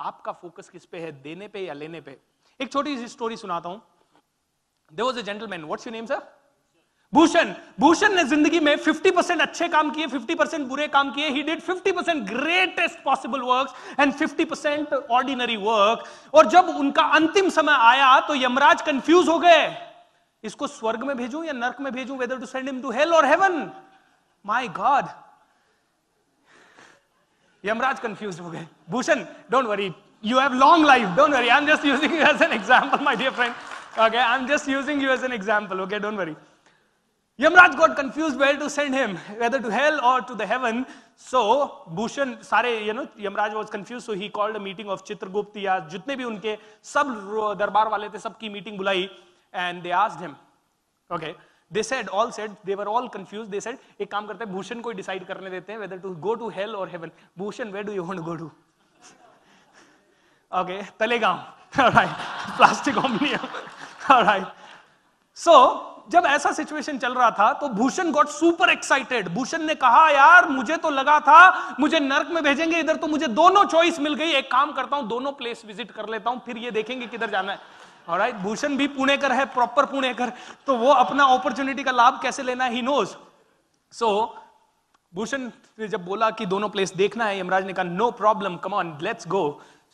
आपका फोकस किस पे है देने पे या लेने पे एक छोटी सी स्टोरी सुनाता हूं there was a gentleman what's you name sir Bhushan Bhushan ने जिंदगी में 50 परसेंट अच्छे काम किए 50 परसेंट बुरे काम किए he did 50 percent greatest possible work and 50 percent ordinary work और जब उनका अंतिम समय आया तो यमराज कंफ्यूज हो गए इसको स्वर्ग में भेजूं या नर्क में भेजूं whether to send him to hell और heaven my god Yamraj confuse हो गए Bhushan don't worry you have long life don't worry I am just using you as an example my dear friend okay I am just using you as an example okay don't worry Yamraj got confuse well to send him whether to hell और to heaven so Bhushan सारे you know Yamraj was confuse so he called meeting of Chitragupta या जितने भी उनके सब दरबार वाले थे सबकी मीटिंग बुलाई and they asked him okay okay. They said all said they were all confuse they said एक काम करते हैं भूषण को डिसाइड करने देते हैं whether to go to hell और heaven Bhushan where do you want go to okay Talegaon right Plastic Omnium right so जब ऐसा सिचुएशन चल रहा था तो Bhushan got super excited Bhushan ने कहा यार मुझे तो लगा था मुझे नरक में भेजेंगे इधर तो मुझे दोनों चॉइस मिल गई एक काम करता हूं दोनों प्लेस विजिट कर लेता हूं फिर ये देखेंगे किधर जाना है और राइट भूषण भी पुणेकर है प्रॉपर पुणेकर तो वो अपना अपॉर्चुनिटी का लाभ कैसे लेना ही नोज सो भूषण ने जब बोला कि दोनों प्लेस देखना है यमराज ने कहा no problem come on let's go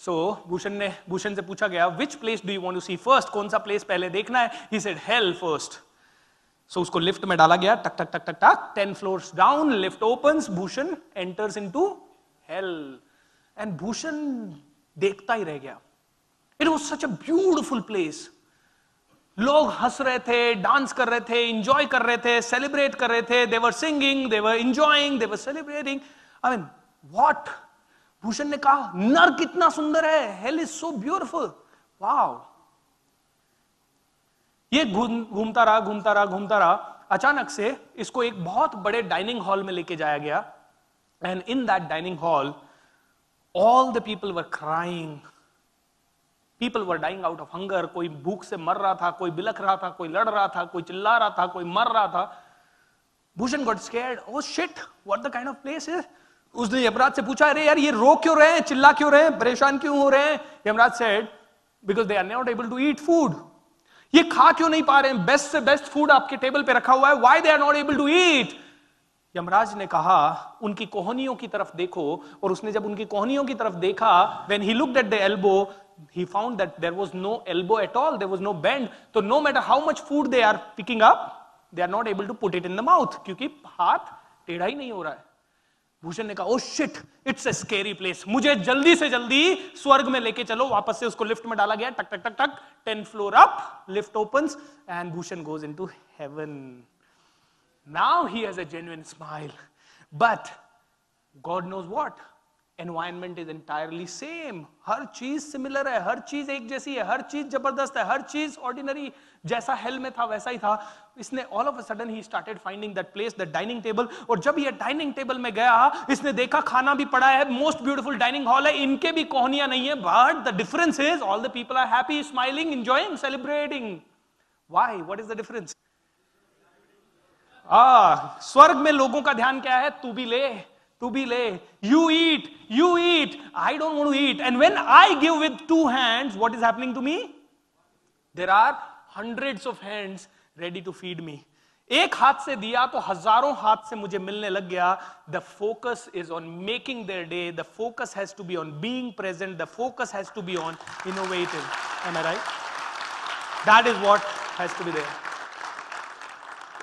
so Bhushan ने भूषण से पूछा गया which place do you want to see first कौन सा प्लेस पहले देखना है he said hell first so उसको लिफ्ट में डाला गया टक टक टक टक टक ten floor down lift open Bhushan enters into hell and Bhushan देखता ही रह गया it was such a beautiful place लोग हंस रहे थे डांस कर रहे थे इंजॉय कर रहे थे सेलिब्रेट कर रहे थे they're singing they're enjoying they're celebrating I mean what Bhushan ने कहा नर कितना सुंदर है hell is so beautiful wow ये घूमता रहा घूमता रहा घूमता रहा अचानक से इसको एक बहुत बड़े डाइनिंग हॉल में लेके जाया गया and in that dining hall all the people were crying people were dying out of hunger कोई भूख से मर रहा था कोई बिलख रहा था कोई लड़ रहा था कोई चिल्ला रहा था कोई मर रहा था Bhushan got scared oh shit what the kind of place is उसने यमराज से पूछा अरे यार ये रो क्यों रहे हैं चिल्ला क्यों रहे हैं परेशान क्यों हो रहे हैं Yamraj said because they are not able to eat food ये खा क्यों नहीं पा रहे हैं बेस्ट से बेस्ट फूड आपके टेबल पे रखा हुआ है why they are not able to eat Yamraj ने कहा उनकी कोहनियों की तरफ देखो और उसने जब उनकी कोहनियों की तरफ देखा when he look at the elbow he found that there was no elbow at all there was no bend तो no matter how much food they are picking up they are not able to put it in the mouth क्योंकि हाथ टेढ़ा ही नहीं हो रहा है भूषण ने कहा oh shit it's a scary place मुझे जल्दी से जल्दी स्वर्ग में लेके चलो वापस से उसको लिफ्ट में डाला गया टक टक टक टक ten floor up lift open and Bhushan goes into heaven Now he has a genuine smile. But God knows what? Environment is entirely same. Her cheese similar, her cheese egg jesse, her cheese jabardast, hai. her cheese ordinary. Jaisa hell mein tha, waisa hi tha. Isne all of a sudden he started finding that place, the dining table. Or jab ye dining table mein gaya, isne dekha khana bhi pada hai, most beautiful dining hall hai, inke bhi kohniya nahi hai. But the difference is all the people are happy, smiling, enjoying, celebrating. Why? What is the difference? आ, स्वर्ग में लोगों का ध्यान क्या है तू भी ले तू भी ले you eat you eat I don't want to eat and when I give with two hands what is happening to me there are hundred of hands ready to feed me एक हाथ से दिया तो हजारों हाथ से मुझे मिलने लग गया the focus is on making their day the focus has to be on being present the focus has to be on innovative am I right that is what has to be there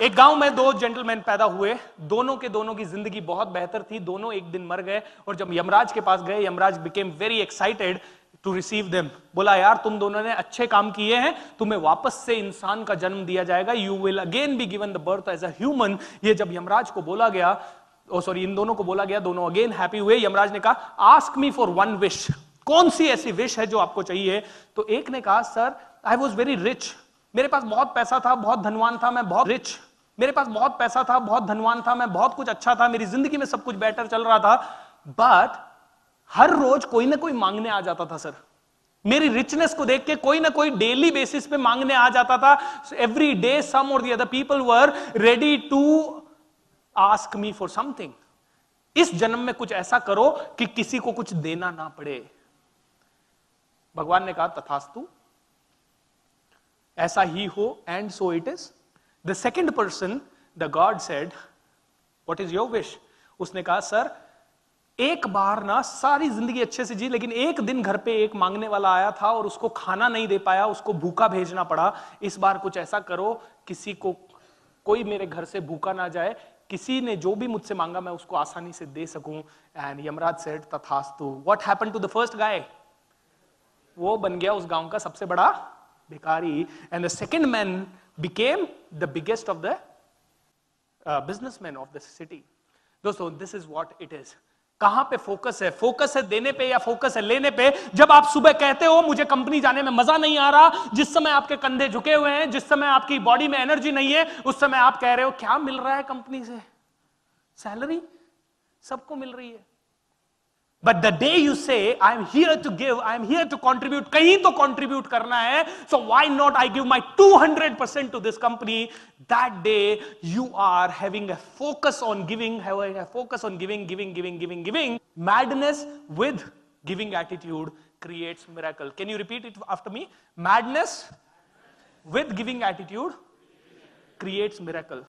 एक गांव में दो gentleman पैदा हुए दोनों के दोनों की जिंदगी बहुत बेहतर थी दोनों एक दिन मर गए और जब यमराज के पास गए Yamraj became very excited to receive them बोला यार तुम दोनों ने अच्छे काम किए हैं तुम्हें वापस से इंसान का जन्म दिया जाएगा you will again be given the birth as a human ये जब यमराज को बोला गया ओ सॉरी इन दोनों को बोला गया दोनों अगेन हैप्पी हुए यमराज ने कहा ask me for one wish कौन सी ऐसी विश है जो आपको चाहिए तो एक ने कहा sir I was very rich मेरे पास बहुत पैसा था बहुत धनवान था मैं बहुत रिच मेरे पास बहुत पैसा था बहुत धनवान था मैं बहुत कुछ अच्छा था मेरी जिंदगी में सब कुछ बेटर चल रहा था बट हर रोज कोई ना कोई मांगने आ जाता था सर मेरी रिचनेस को देख के कोई ना कोई डेली बेसिस पे मांगने आ जाता था एवरी डे सम और the people were ready to ask me for something इस जन्म में कुछ ऐसा करो कि किसी को कुछ देना ना पड़े भगवान ने कहा तथास्तु ऐसा ही हो and so it is the second person the god said what is your wish उसने कहा सर एक बार ना सारी जिंदगी अच्छे से जी लेकिन एक दिन घर पे एक मांगने वाला आया था और उसको खाना नहीं दे पाया उसको भूखा भेजना पड़ा इस बार कुछ ऐसा करो किसी को कोई मेरे घर से भूखा ना जाए किसी ने जो भी मुझसे मांगा मैं उसको आसानी से दे सकूं एंड यमराज सेट तथास्तु what happen to the first guy वो बन गया उस गांव का सबसे बड़ा bhikari, and the second man became the biggest of the uh, businessmen of the city. दोस्तों this is what it is कहां पे फोकस है फोकस है देने पे या फोकस है लेने पे जब आप सुबह कहते हो मुझे कंपनी जाने में मजा नहीं आ रहा जिस समय आपके कंधे झुके हुए हैं जिस समय आपकी बॉडी में एनर्जी नहीं है उस समय आप कह रहे हो क्या मिल रहा है कंपनी से सैलरी सबको मिल रही है but the day you say I am here to give I am here to contribute कहीं तो कॉन्ट्रीब्यूट करना है so why not I give my two hundred percent to this company that day you are having focus on giving focus on giving giving giving giving giving madness with giving attitude creates miracle can you repeat it after me madness with giving attitude creates miracle